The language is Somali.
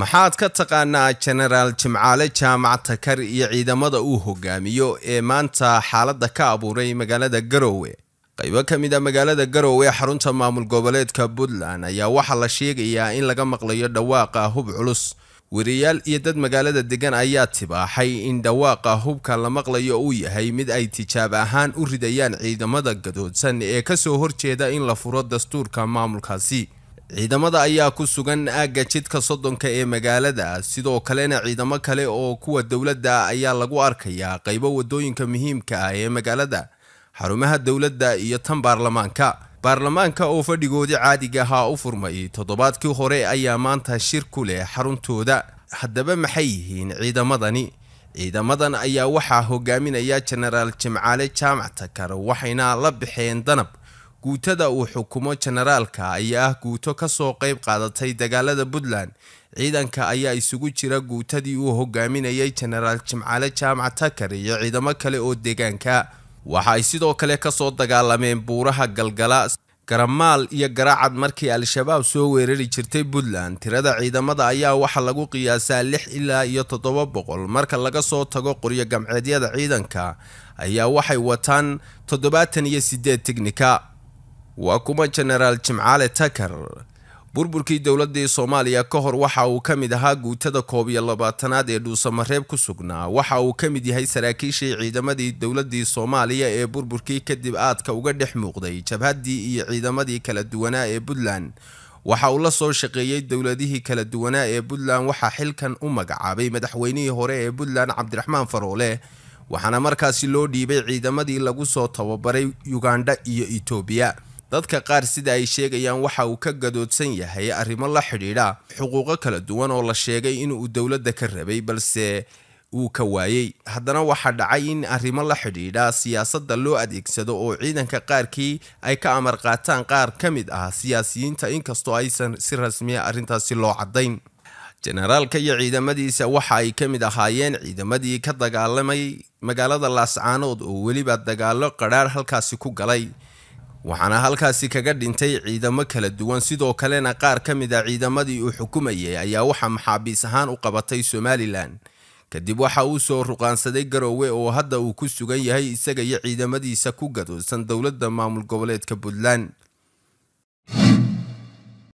maxaad ka taqaanaa jenaraal jimcaale jaamacad takar iyo ciidamada uu hogaamiyo ee maanta xaaladda ka abuuray magaalada garowe qaybo ka mid a ah magaalada garowe xarunta maamul goboleedka puntland ayaa waxaa la sheegayaa in laga maqlayo dhawaaqa hub culus weriyaal iyo dad magaalada deggan ayaa tibaaxay in dhawaaqa hubka la maqlayo uu yahay mid ay tijaab ahaan u ridayaan ciidamada gadoodsan ee kasoo horjeeda in la furo dastuurka maamulkaasi ciidamada ayaa ku sugan aagga jidka soddonka ee magaalada sidoo kalena ciidamo kale oo kuwa dowladda ayaa lagu arkayaa qaybo waddooyinka muhiimka ah ee magaalada xarumaha dowladda iyo tan baarlamaanka baarlamaanka oo fadhigoodii caadiga ahaa u furmay toddobaadkii hore ayaa maanta shir ku leh xaruntooda haddaba maxay yihiin ciidamadani ciidamadan ayaa waxaa hogaaminaya jenaraal jimcaale jaamac takar waxayna la baxeen danab guutada uu xukumo jenaraalka ayaa ah guuto kasoo qayb qaadatay dagaalada puntland ciidanka ayaa isugu jira guutadii uu hogaaminayay jeneraal jimcaale jaamac takar iyo ciidamo kale oo deegaanka waxa ay sidoo kale kasoo dagaalameen buuraha galgala garamaal iyo garacad markii al-shabaab soo weerari jirtay puntland tirada ciidamada ayaa waxa lagu qiyaasaa lix ilaa iyo toddoba boqol marka laga soo tago qoryo gamceedyada ciidanka ayaa waxay wataan toddobaatan iyo siddeed tignika waa kuma jenaraal jimcaale takar burburkii dowladii soomaaliya ka hor waxa uu ka mid ahaa guutada koob iyo labaatanaad ee dhuusamareeb ku sugnaa waxa uu ka mid yahay saraakiishii ciidamadii dowladii soomaaliya ee burburkii kadib aadka uga dhex muuqday jabhaddii iyo ciidamadii kala duwanaa ee puntland waxa uu la soo shaqeeyey dowladihii kala duwanaa ee puntland waxaa xilkan u magacaabay madaxweynihii hore ee puntland cabdiraxmaan faroole waxaana markaasi loo dhiibay ciidamadii lagu soo tababaray ugandha iyo itoobiya dadka qaar sida ay sheegayaan waxa uu ka gadoodsan yahay arrimo la xidhiidha xuquuqo kala duwan oo la sheegay inuu dowladda ka rabay balse uu ka waayey haddana waxaa dhacay in arrimo la xidhiidha siyaasadda loo adeegsado oo ciidanka qaarkii ay ka amar qaataan qaar ka mid ah siyaasiyiinta inkastoo aysan si rasmiya ah arrintaasi loo caddayn jenaraalka iyo ciidamadiisa waxa ay ka mid ahaayeen ciidamadii ka dagaalamay magaalada laascaanood oo weliba dagaalo qadhaadh halkaasi ku galay waxaana halkaasi kaga dhintay ciidamo kala duwan sidoo kalena qaar ka mid a ciidamadii uu xukumayay ayaa waxaa maxaabiis ahaan u qabatay somalilan kadib waxa uu soo ruqaansaday garoowe oo hadda uu ku sugan yahay isaga iyo ciidamadiisa ku gadoosan dowladda maamul goboleedka puntland